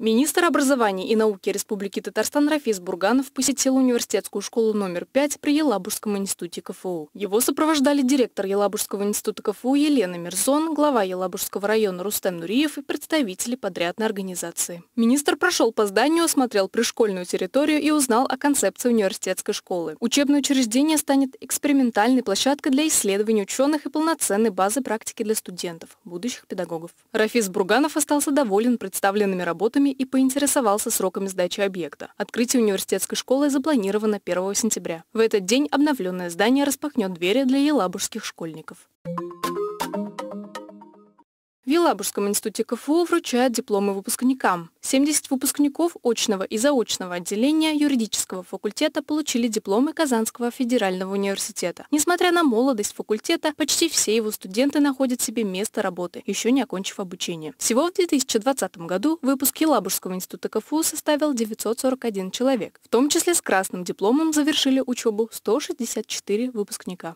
Министр образования и науки Республики Татарстан Рафис Бурганов посетил университетскую школу номер 5 при Елабужском институте КФУ. Его сопровождали директор Елабужского института КФУ Елена Мирзон, глава Елабужского района Рустем Нуриев и представители подрядной организации. Министр прошел по зданию, осмотрел пришкольную территорию и узнал о концепции университетской школы. Учебное учреждение станет экспериментальной площадкой для исследований ученых и полноценной базы практики для студентов, будущих педагогов. Рафис Бурганов остался доволен представленными работами коллегами и поинтересовался сроками сдачи объекта. Открытие университетской школы запланировано 1 сентября. В этот день обновленное здание распахнет двери для елабужских школьников. Thank you в Елабужском институте КФУ вручают дипломы выпускникам. 70 выпускников очного и заочного отделения юридического факультета получили дипломы Казанского федерального университета. Несмотря на молодость факультета, почти все его студенты находят себе место работы, еще не окончив обучение. Всего в 2020 году выпуск Елабужского института КФУ составил 941 человек. В том числе с красным дипломом завершили учебу 164 выпускника.